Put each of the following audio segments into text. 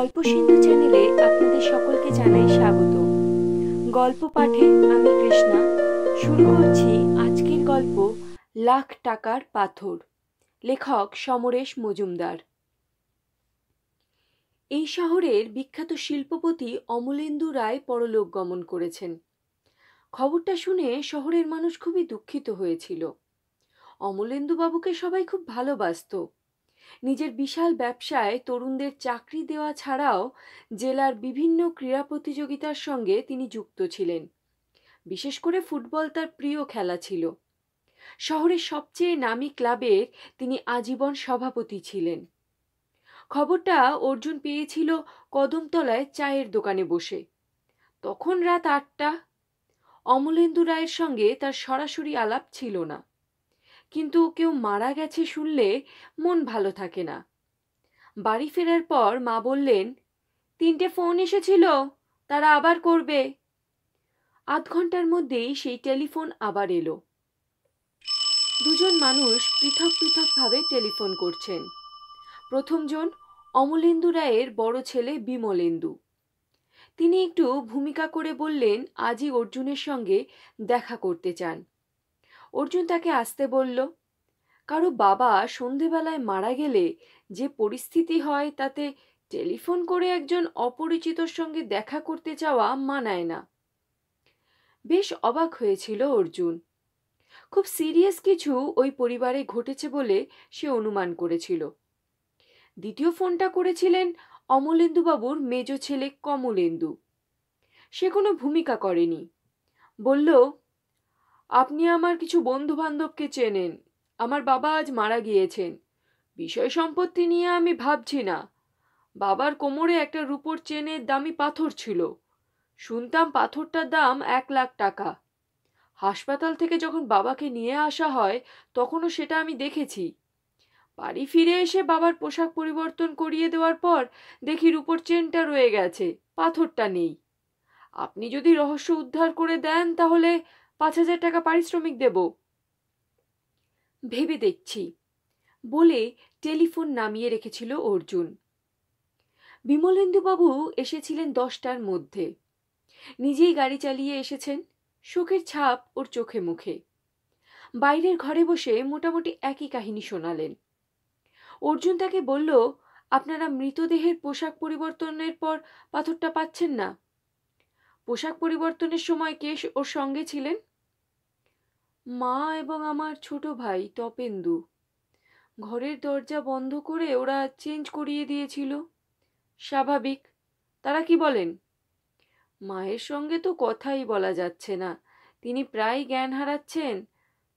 গল্প সিন্ধু চ্যানেলে আপনাদের সকলকে জানাই স্বাগত গল্প পাঠে আমি কৃষ্ণা শুরু করছি আজকের গল্প লাখ টাকার পাথর লেখক সমরেশ মজুমদার এই শহরের বিখ্যাত শিল্পপতি অমলেন্দু রায় পরলোক গমন করেছেন খবরটা শুনে শহরের মানুষ খুবই দুঃখিত হয়েছিল অমলেন্দুবাবুকে সবাই খুব ভালোবাসত নিজের বিশাল ব্যবসায় তরুণদের চাকরি দেওয়া ছাড়াও জেলার বিভিন্ন ক্রীড়া প্রতিযোগিতার সঙ্গে তিনি যুক্ত ছিলেন বিশেষ করে ফুটবল তার প্রিয় খেলা ছিল শহরের সবচেয়ে নামী ক্লাবের তিনি আজীবন সভাপতি ছিলেন খবরটা অর্জুন পেয়েছিল কদমতলায় চায়ের দোকানে বসে তখন রাত আটটা অমলেন্দু রায়ের সঙ্গে তার সরাসরি আলাপ ছিল না কিন্তু কেউ মারা গেছে শুনলে মন ভালো থাকে না বাড়ি ফেরার পর মা বললেন তিনটে ফোন এসেছিল তারা আবার করবে আধ ঘন্টার মধ্যেই সেই টেলিফোন আবার এলো দুজন মানুষ পৃথক পৃথকভাবে টেলিফোন করছেন প্রথমজন অমলেন্দু রায়ের বড় ছেলে বিমলেন্দু তিনি একটু ভূমিকা করে বললেন আজই অর্জুনের সঙ্গে দেখা করতে চান অর্জুন তাকে আসতে বলল কারো বাবা সন্ধেবেলায় মারা গেলে যে পরিস্থিতি হয় তাতে টেলিফোন করে একজন অপরিচিতর সঙ্গে দেখা করতে চাওয়া মানায় না বেশ অবাক হয়েছিল অর্জুন খুব সিরিয়াস কিছু ওই পরিবারে ঘটেছে বলে সে অনুমান করেছিল দ্বিতীয় ফোনটা করেছিলেন অমলেন্দুবাবুর মেজ ছেলে কমলেন্দু সে কোনো ভূমিকা করেনি বলল আপনি আমার কিছু বন্ধুবান্ধবকে চেনেন আমার বাবা আজ মারা গিয়েছেন বিষয় সম্পত্তি নিয়ে আমি ভাবছি না বাবার কোমরে একটা রূপোর চেনের দামি পাথর ছিল শুনতাম পাথরটার দাম এক লাখ টাকা হাসপাতাল থেকে যখন বাবাকে নিয়ে আসা হয় তখনও সেটা আমি দেখেছি বাড়ি ফিরে এসে বাবার পোশাক পরিবর্তন করিয়ে দেওয়ার পর দেখি রূপোর চেনটা রয়ে গেছে পাথরটা নেই আপনি যদি রহস্য উদ্ধার করে দেন তাহলে পাঁচ হাজার টাকা পারিশ্রমিক দেব ভেবে দেখছি বলে টেলিফোন নামিয়ে রেখেছিল অর্জুন বিমলেন্দুবাবু এসেছিলেন দশটার মধ্যে নিজেই গাড়ি চালিয়ে এসেছেন সুখের ছাপ ওর চোখে মুখে বাইরের ঘরে বসে মোটামুটি একই কাহিনী শোনালেন অর্জুন তাকে বলল আপনারা মৃতদেহের পোশাক পরিবর্তনের পর পাথরটা পাচ্ছেন না পোশাক পরিবর্তনের সময় কেশ ওর সঙ্গে ছিলেন মা এবং আমার ছোট ভাই তপেন্দু ঘরের দরজা বন্ধ করে ওরা চেঞ্জ করিয়ে দিয়েছিল স্বাভাবিক তারা কি বলেন মায়ের সঙ্গে তো কথাই বলা যাচ্ছে না তিনি প্রায় জ্ঞান হারাচ্ছেন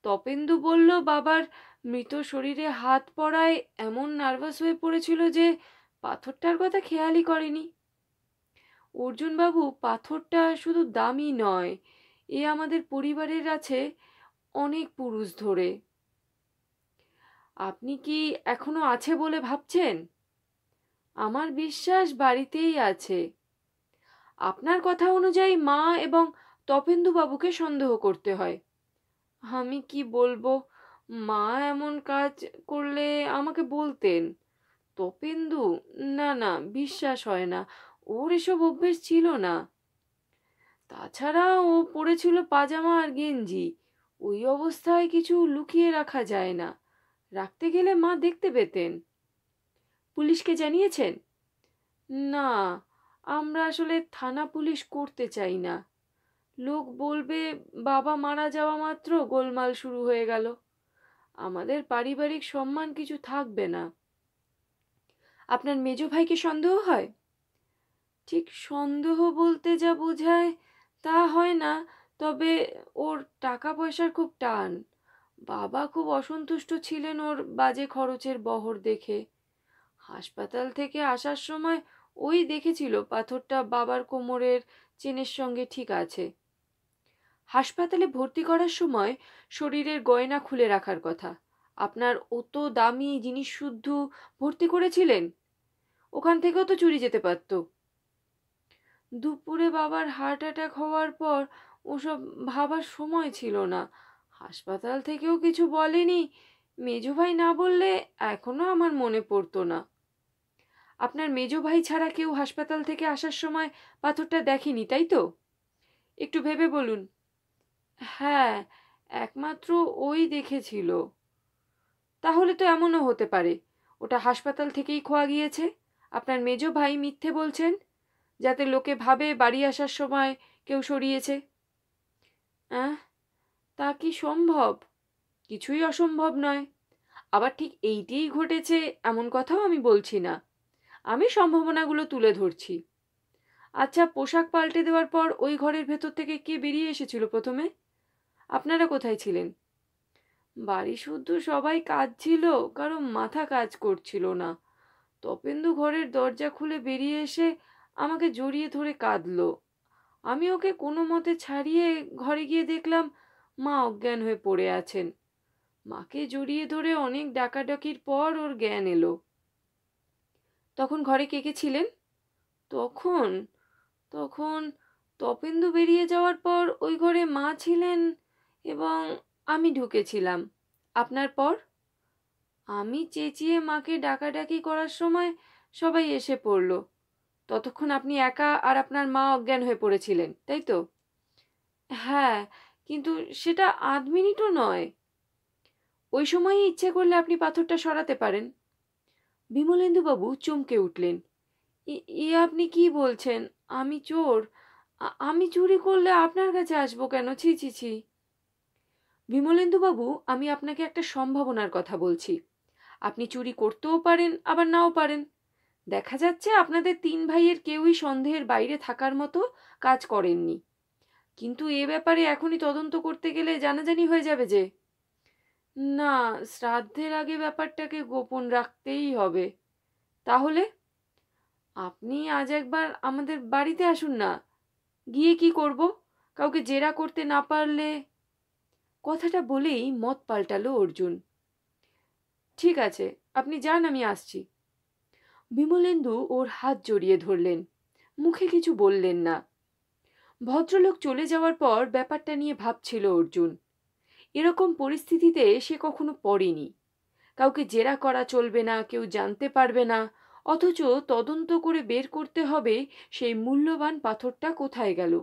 তপেন্দু বলল বাবার মৃত শরীরে হাত পড়ায় এমন নার্ভাস হয়ে পড়েছিল যে পাথরটার কথা খেয়ালই করেনি অর্জুনবাবু পাথরটা শুধু দামি নয় এ আমাদের পরিবারের আছে অনেক পুরুষ ধরে আপনি কি এখনো আছে বলে ভাবছেন আমার বিশ্বাস বাড়িতেই আছে আপনার কথা অনুযায়ী মা এবং তপেন্দুবাবুকে সন্দেহ করতে হয় আমি কি বলবো মা এমন কাজ করলে আমাকে বলতেন তপেন্দু না না বিশ্বাস হয় না ওর এসব অভ্যেস ছিল না তাছাড়া ও পড়েছিল পাজামা আর গেঞ্জি ওই অবস্থায় কিছু লুকিয়ে রাখা যায় না রাখতে গেলে মা দেখতে পেতেন পুলিশকে জানিয়েছেন না আমরা আসলে থানা পুলিশ করতে চাই না লোক বলবে বাবা মারা যাওয়া মাত্র গোলমাল শুরু হয়ে গেল আমাদের পারিবারিক সম্মান কিছু থাকবে না আপনার মেজ ভাইকে সন্দেহ হয় ঠিক সন্দেহ বলতে যা বোঝায় তা হয় না তবে ওর টাকা পয়সার খুব টান বাবা খুব অসন্তুষ্ট ছিলেন ওর বাজে খরচের বহর দেখে হাসপাতাল থেকে আসার সময় ওই দেখেছিল পাথরটা বাবার কোমরের চেনের সঙ্গে ঠিক আছে হাসপাতালে ভর্তি করার সময় শরীরের গয়না খুলে রাখার কথা আপনার অত দামি জিনিস শুদ্ধ ভর্তি করেছিলেন ওখান থেকেও তো চুরি যেতে পারত দুপুরে বাবার হার্ট অ্যাটাক হওয়ার পর ওসব ভাবার সময় ছিল না হাসপাতাল থেকেও কিছু বলেনি মেজো ভাই না বললে এখনও আমার মনে পড়তো না আপনার মেজো ভাই ছাড়া কেউ হাসপাতাল থেকে আসার সময় পাথরটা দেখেনি তাই তো একটু ভেবে বলুন হ্যাঁ একমাত্র ওই দেখেছিল তাহলে তো এমনও হতে পারে ওটা হাসপাতাল থেকেই খোয়া গিয়েছে আপনার মেজো ভাই মিথ্যে বলছেন যাতে লোকে ভাবে বাড়ি আসার সময় কেউ সরিয়েছে অ্যাঁ তা কি সম্ভব কিছুই অসম্ভব নয় আবার ঠিক এইটিই ঘটেছে এমন কথাও আমি বলছি না আমি সম্ভাবনাগুলো তুলে ধরছি আচ্ছা পোশাক পাল্টে দেওয়ার পর ওই ঘরের ভেতর থেকে কে বেরিয়ে এসেছিল প্রথমে আপনারা কোথায় ছিলেন বাড়ি শুদ্ধ সবাই কাজ ছিল কারো মাথা কাজ করছিল না তপেন্দু ঘরের দরজা খুলে বেরিয়ে এসে আমাকে জড়িয়ে ধরে কাঁদল আমি ওকে কোনো মতে ছাড়িয়ে ঘরে গিয়ে দেখলাম মা অজ্ঞান হয়ে পড়ে আছেন মাকে জড়িয়ে ধরে অনেক ডাকাডাকির পর ওর জ্ঞান এলো তখন ঘরে কে কে ছিলেন তখন তখন তপেন্দু বেরিয়ে যাওয়ার পর ওই ঘরে মা ছিলেন এবং আমি ঢুকেছিলাম আপনার পর আমি চেঁচিয়ে মাকে ডাকাডাকি করার সময় সবাই এসে পড়ল ততক্ষণ আপনি একা আর আপনার মা অজ্ঞান হয়ে পড়েছিলেন তাই তো হ্যাঁ কিন্তু সেটা আধ মিনিটও নয় ওই সময়ই ইচ্ছে করলে আপনি পাথরটা সরাতে পারেন বিমলেন্দুবাবু চমকে উঠলেন ই আপনি কি বলছেন আমি চোর আমি চুরি করলে আপনার কাছে আসবো কেন ছি ছি ছি বিমলেন্দুবাবু আমি আপনাকে একটা সম্ভাবনার কথা বলছি আপনি চুরি করতেও পারেন আবার নাও পারেন দেখা যাচ্ছে আপনাদের তিন ভাইয়ের কেউই সন্দেহের বাইরে থাকার মতো কাজ করেননি কিন্তু এ ব্যাপারে এখনই তদন্ত করতে গেলে জানাজানি হয়ে যাবে যে না শ্রাদ্ধের আগে ব্যাপারটাকে গোপন রাখতেই হবে তাহলে আপনি আজ একবার আমাদের বাড়িতে আসুন না গিয়ে কি করব কাউকে জেরা করতে না পারলে কথাটা বলেই মত পাল্টালো অর্জুন ঠিক আছে আপনি যান আমি আসছি বিমলেন্দু ওর হাত জড়িয়ে ধরলেন মুখে কিছু বললেন না ভদ্রলোক চলে যাওয়ার পর ব্যাপারটা নিয়ে ভাবছিল অর্জুন এরকম পরিস্থিতিতে সে কখনো পড়েনি কাউকে জেরা করা চলবে না কেউ জানতে পারবে না অথচ তদন্ত করে বের করতে হবে সেই মূল্যবান পাথরটা কোথায় গেল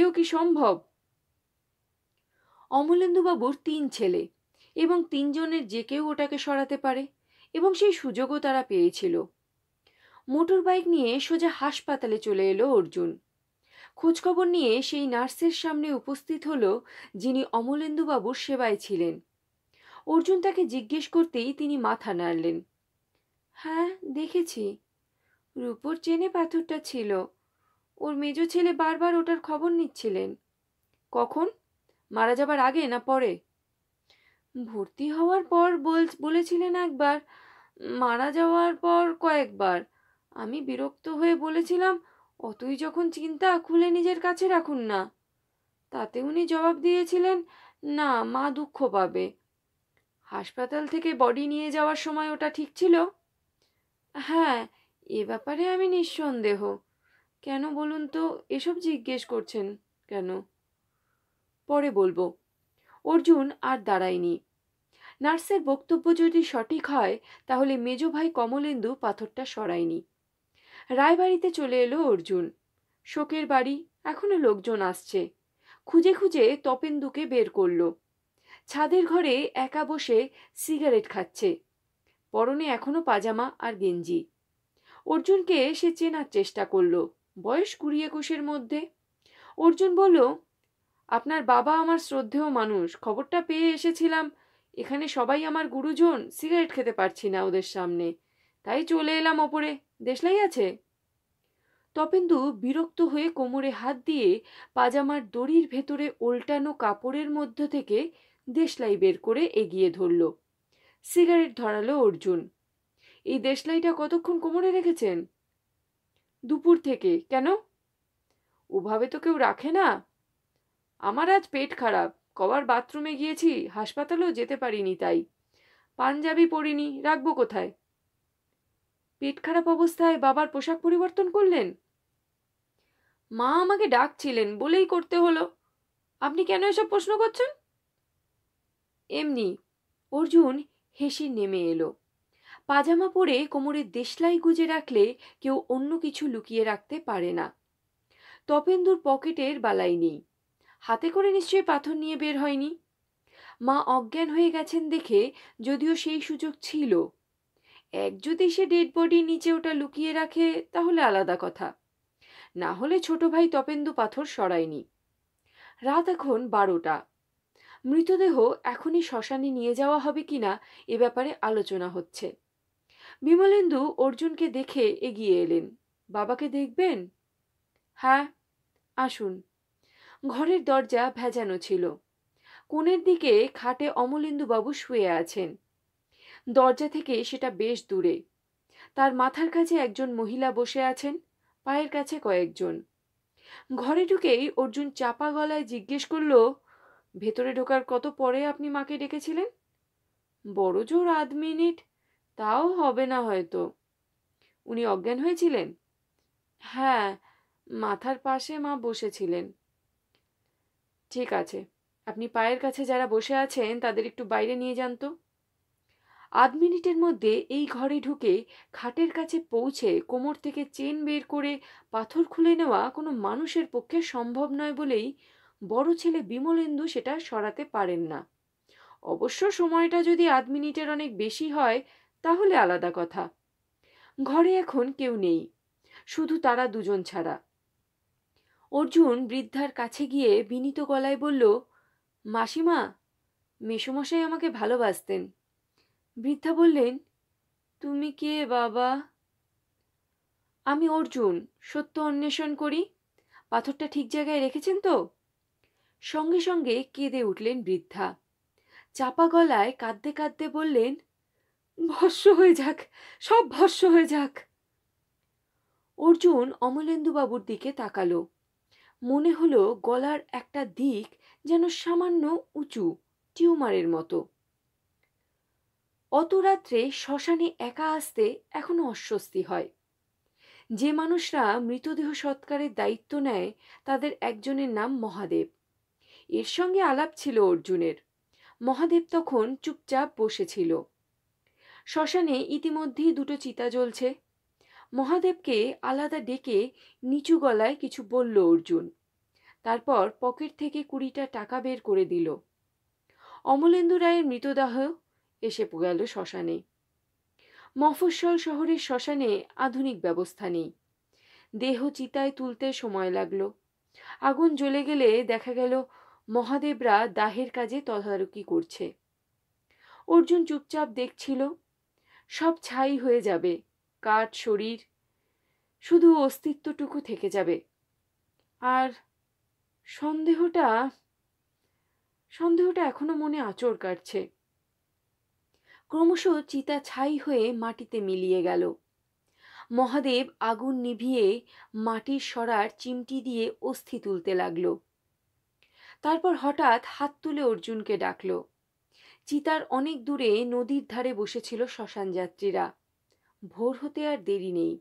এও কি সম্ভব অমলেন্দুবাবুর তিন ছেলে এবং তিনজনের যে কেউ ওটাকে সরাতে পারে এবং সেই সুযোগও তারা পেয়েছিল মোটর বাইক নিয়ে সোজা হাসপাতালে চলে এলো অর্জুন খোঁজখবর নিয়ে সেই নার্সের সামনে উপস্থিত হল যিনি অমলেন্দুবাবুর সেবায় ছিলেন অর্জুন তাকে জিজ্ঞেস করতেই তিনি মাথা নাড়লেন হ্যাঁ দেখেছি রূপর চেনে পাথরটা ছিল ওর মেজ ছেলে বারবার ওটার খবর নিচ্ছিলেন কখন মারা যাবার আগে না পরে ভর্তি হওয়ার পর বলেছিলেন একবার মারা যাওয়ার পর কয়েকবার আমি বিরক্ত হয়ে বলেছিলাম অতই যখন চিন্তা খুলে নিজের কাছে রাখুন না তাতে উনি জবাব দিয়েছিলেন না মা দুঃখ পাবে হাসপাতাল থেকে বডি নিয়ে যাওয়ার সময় ওটা ঠিক ছিল হ্যাঁ এ ব্যাপারে আমি নিঃসন্দেহ কেন বলুন তো এসব জিজ্ঞেস করছেন কেন পরে বলবো অর্জুন আর দাঁড়ায়নি নার্সের বক্তব্য যদি সঠিক হয় তাহলে মেজো ভাই কমলেন্দু পাথরটা সরায়নি রায়বাড়িতে চলে এলো অর্জুন শোকের বাড়ি এখনো লোকজন আসছে খুঁজে খুঁজে তপেন্দুকে বের করল ছাদের ঘরে একা বসে সিগারেট খাচ্ছে পরনে এখনো পাজামা আর গেঞ্জি অর্জুনকে সে চেনার চেষ্টা করল বয়স কুড়ি একুশের মধ্যে অর্জুন বলল আপনার বাবা আমার শ্রদ্ধেয় মানুষ খবরটা পেয়ে এসেছিলাম এখানে সবাই আমার গুরুজন সিগারেট খেতে পারছি না ওদের সামনে তাই চলে এলাম ওপরে দেশলাই আছে তপেন্দু বিরক্ত হয়ে কোমরে হাত দিয়ে পাজামার দড়ির ভেতরে ওল্টানো কাপড়ের মধ্য থেকে দেশলাই বের করে এগিয়ে ধরল সিগারেট ধরালো অর্জুন এই দেশলাইটা কতক্ষণ কোমরে রেখেছেন দুপুর থেকে কেন ওভাবে তো কেউ রাখে না আমার আজ পেট খারাপ কবার বাথরুমে গিয়েছি হাসপাতালও যেতে পারিনি তাই পাঞ্জাবি পরিনি রাখবো কোথায় পেট খারাপ অবস্থায় বাবার পোশাক পরিবর্তন করলেন মা আমাকে ডাকছিলেন বলেই করতে হলো আপনি কেন এসব প্রশ্ন করছেন এমনি অর্জুন হেসে নেমে এলো পাজামা পরে কোমরে দেশলাই গুজে রাখলে কেউ অন্য কিছু লুকিয়ে রাখতে পারে না তপেন্দুর পকেটের বালাই নেই হাতে করে নিশ্চয়ই পাথর নিয়ে বের হয়নি মা অজ্ঞান হয়ে গেছেন দেখে যদিও সেই সুযোগ ছিল এক যদি সে ডেড বডি নিচে ওটা লুকিয়ে রাখে তাহলে আলাদা কথা না হলে ছোট ভাই তপেন্দু পাথর সরায়নি রাত এখন বারোটা মৃতদেহ এখনই শ্মশানে নিয়ে যাওয়া হবে কিনা এ ব্যাপারে আলোচনা হচ্ছে বিমলেন্দু অর্জুনকে দেখে এগিয়ে এলেন বাবাকে দেখবেন হ্যাঁ আসুন ঘরের দরজা ভেজানো ছিল কোণের দিকে খাটে অমলেন্দুবাবু শুয়ে আছেন দরজা থেকে সেটা বেশ দূরে তার মাথার কাছে একজন মহিলা বসে আছেন পায়ের কাছে কয়েকজন ঘরে ঢুকেই অর্জুন চাপা গলায় জিজ্ঞেস করল ভেতরে ঢোকার কত পরে আপনি মাকে ডেকেছিলেন বড় জোর আধ মিনিট তাও হবে না হয়তো উনি অজ্ঞান হয়েছিলেন হ্যাঁ মাথার পাশে মা বসেছিলেন ঠিক আছে আপনি পায়ের কাছে যারা বসে আছেন তাদের একটু বাইরে নিয়ে যান তো আধ মিনিটের মধ্যে এই ঘরে ঢুকে খাটের কাছে পৌঁছে কোমর থেকে চেন বের করে পাথর খুলে নেওয়া কোনো মানুষের পক্ষে সম্ভব নয় বলেই বড় ছেলে বিমলেন্দু সেটা সরাতে পারেন না অবশ্য সময়টা যদি আধ মিনিটের অনেক বেশি হয় তাহলে আলাদা কথা ঘরে এখন কেউ নেই শুধু তারা দুজন ছাড়া অর্জুন বৃদ্ধার কাছে গিয়ে বিনীত গলায় বলল মাসিমা মেসোমশাই আমাকে ভালোবাসতেন বৃদ্ধা বললেন তুমি কে বাবা আমি অর্জুন সত্য অন্বেষণ করি পাথরটা ঠিক জায়গায় রেখেছেন তো সঙ্গে সঙ্গে কেঁদে উঠলেন বৃদ্ধা চাপা গলায় কাঁদতে কাঁদতে বললেন ভস্য হয়ে যাক সব ভস্য হয়ে যাক অর্জুন অমলেন্দুবাবুর দিকে তাকালো মনে হলো গলার একটা দিক যেন সামান্য উঁচু টিউমারের মতো অত রাত্রে শ্মশানে একা আসতে এখনো অস্বস্তি হয় যে মানুষরা মৃতদেহ সৎকারের দায়িত্ব নেয় তাদের একজনের নাম মহাদেব এর সঙ্গে আলাপ ছিল অর্জুনের মহাদেব তখন চুপচাপ বসেছিল শ্মশানে ইতিমধ্যেই দুটো চিতা জ্বলছে মহাদেবকে আলাদা ডেকে নিচু গলায় কিছু বলল অর্জুন তারপর পকেট থেকে কুড়িটা টাকা বের করে দিল অমলেন্দু রায়ের মৃতদেহ এসে গেল শ্মশানে মফস্বল শহরের শ্মশানে আধুনিক ব্যবস্থা নেই দেহ চিতায় তুলতে সময় লাগলো আগুন জ্বলে গেলে দেখা গেল মহাদেবরা দাহের কাজে তদারকি করছে অর্জুন চুপচাপ দেখছিল সব ছাই হয়ে যাবে কাঠ শরীর শুধু অস্তিত্বটুকু থেকে যাবে আর সন্দেহটা সন্দেহটা এখনো মনে আচর কাটছে ক্রমশ চিতা ছাই হয়ে মাটিতে মিলিয়ে গেল মহাদেব আগুন নিভিয়ে মাটির সরার চিমটি দিয়ে অস্থি তুলতে লাগল তারপর হঠাৎ হাত তুলে অর্জুনকে ডাকল চিতার অনেক দূরে নদীর ধারে বসেছিল শ্মশান যাত্রীরা ভোর হতে আর দেরি নেই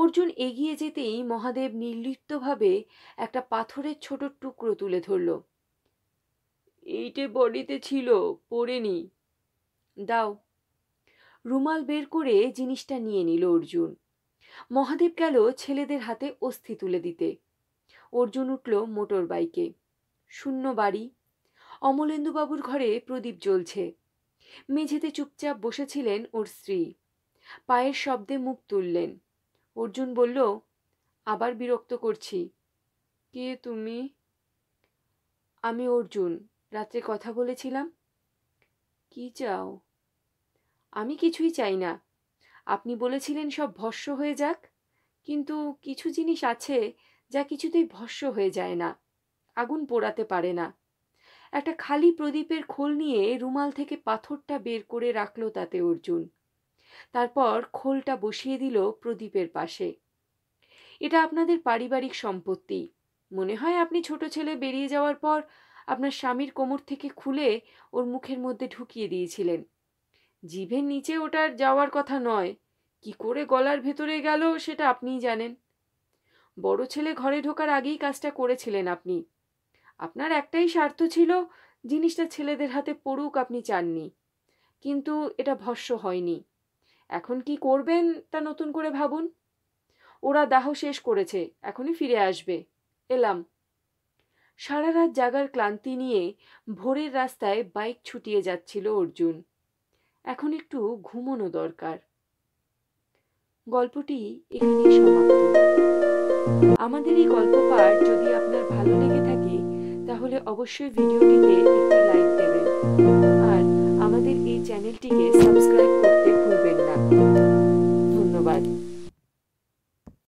অর্জুন এগিয়ে যেতেই মহাদেব নির্লিপ্তভাবে একটা পাথরের ছোট টুকরো তুলে ধরল এইটে বডিতে ছিল পড়েনি দাও রুমাল বের করে জিনিসটা নিয়ে নিল অর্জুন মহাদেব গেল ছেলেদের হাতে অস্থি তুলে দিতে অর্জুন উঠল মোটর বাইকে শূন্য বাড়ি অমলেন্দুবাবুর ঘরে প্রদীপ জ্বলছে মেঝেতে চুপচাপ বসেছিলেন ওর স্ত্রী পায়ের শব্দে মুখ তুললেন অর্জুন বলল আবার বিরক্ত করছি কে তুমি আমি অর্জুন রাত্রে কথা বলেছিলাম কি চাও আমি কিছুই চাই না আপনি বলেছিলেন সব ভস্য হয়ে যাক কিন্তু কিছু জিনিস আছে যা কিছুতেই ভস্য হয়ে যায় না আগুন পোড়াতে পারে না একটা খালি প্রদীপের খোল নিয়ে রুমাল থেকে পাথরটা বের করে রাখল তাতে অর্জুন তারপর খোলটা বসিয়ে দিল প্রদীপের পাশে এটা আপনাদের পারিবারিক সম্পত্তি মনে হয় আপনি ছোট ছেলে বেরিয়ে যাওয়ার পর আপনার স্বামীর কোমর থেকে খুলে ওর মুখের মধ্যে ঢুকিয়ে দিয়েছিলেন জিভের নিচে ওটার যাওয়ার কথা নয় কি করে গলার ভেতরে গেল সেটা আপনিই জানেন বড় ছেলে ঘরে ঢোকার আগেই কাজটা করেছিলেন আপনি আপনার একটাই স্বার্থ ছিল জিনিসটা ছেলেদের হাতে পড়ুক আপনি চাননি কিন্তু এটা ভস্য হয়নি এখন কি করবেন তা নতুন করে ভাবুন ওরা দাহ শেষ করেছে এখনই ফিরে আসবে এলাম সারা রাত জাগার ক্লান্তি নিয়ে ভোরের রাস্তায় বাইক ছুটিয়ে যাচ্ছিল অর্জুন এখন একটু ঘুমোনো দরকার গল্পটি এখানে সমাপ্ত আমাদের এই গল্প পাঠ যদি আপনার ভালো লেগে থাকে তাহলে অবশ্যই ভিডিওটিতে একটি লাইক দেবেন আর আমাদের এই চ্যানেলটিকে সাবস্ক্রাইব করুন